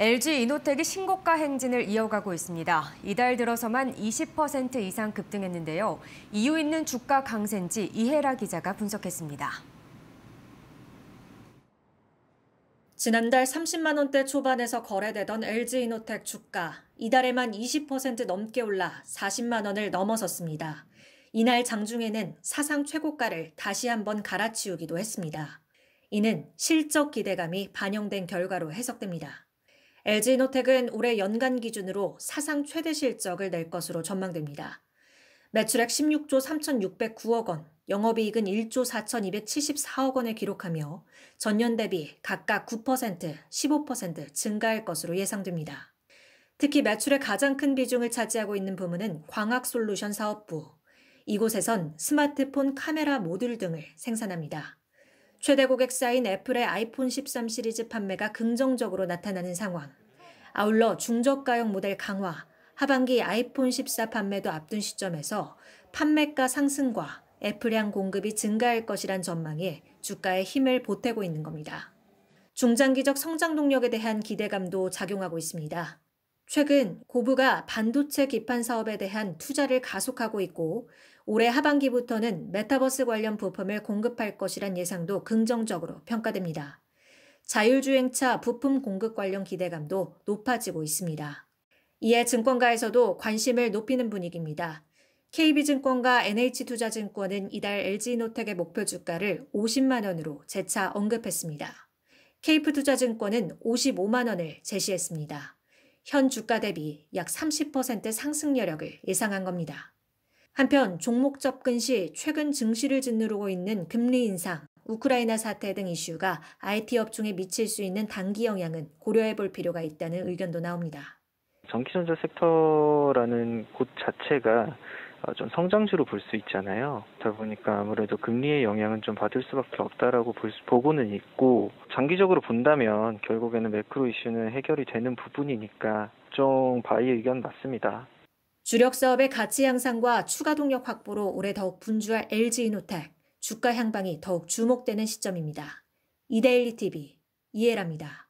LG 이노텍이 신고가 행진을 이어가고 있습니다. 이달 들어서만 20% 이상 급등했는데요. 이유 있는 주가 강세인지 이혜라 기자가 분석했습니다. 지난달 30만 원대 초반에서 거래되던 LG 이노텍 주가 이달에만 20% 넘게 올라 40만 원을 넘어섰습니다. 이날 장중에는 사상 최고가를 다시 한번 갈아치우기도 했습니다. 이는 실적 기대감이 반영된 결과로 해석됩니다. LG노텍은 올해 연간 기준으로 사상 최대 실적을 낼 것으로 전망됩니다. 매출액 16조 3,609억 원, 영업이익은 1조 4,274억 원을 기록하며 전년 대비 각각 9%, 15% 증가할 것으로 예상됩니다. 특히 매출의 가장 큰 비중을 차지하고 있는 부문은 광학솔루션 사업부. 이곳에선 스마트폰 카메라 모듈 등을 생산합니다. 최대 고객사인 애플의 아이폰 13 시리즈 판매가 긍정적으로 나타나는 상황. 아울러 중저가형 모델 강화, 하반기 아이폰 14 판매도 앞둔 시점에서 판매가 상승과 애플향 공급이 증가할 것이란 전망이 주가에 힘을 보태고 있는 겁니다. 중장기적 성장 동력에 대한 기대감도 작용하고 있습니다. 최근 고부가 반도체 기판 사업에 대한 투자를 가속하고 있고 올해 하반기부터는 메타버스 관련 부품을 공급할 것이란 예상도 긍정적으로 평가됩니다. 자율주행차 부품 공급 관련 기대감도 높아지고 있습니다. 이에 증권가에서도 관심을 높이는 분위기입니다. KB증권과 NH투자증권은 이달 LG노텍의 목표 주가를 50만 원으로 재차 언급했습니다. 케이프투자증권은 55만 원을 제시했습니다. 현 주가 대비 약 30% 상승 여력을 예상한 겁니다. 한편 종목 접근 시 최근 증시를 짓누르고 있는 금리 인상, 우크라이나 사태 등 이슈가 IT 업종에 미칠 수 있는 단기 영향은 고려해 볼 필요가 있다는 의견도 나옵니다. 전기전자 섹터라는 곳 자체가 어, 좀 성장주로 볼 수 있잖아요. 그러다 보니까 아무래도 금리의 영향은 좀 받을 수밖에 없다라고 볼 수, 보고는 있고 장기적으로 본다면 결국에는 매크로 이슈는 해결이 되는 부분이니까 좀 바이의 의견 맞습니다. 주력 사업의 가치 향상과 추가 동력 확보로 올해 더욱 분주할 LG이노텍 주가 향방이 더욱 주목되는 시점입니다. 이데일리 TV 이해랍니다.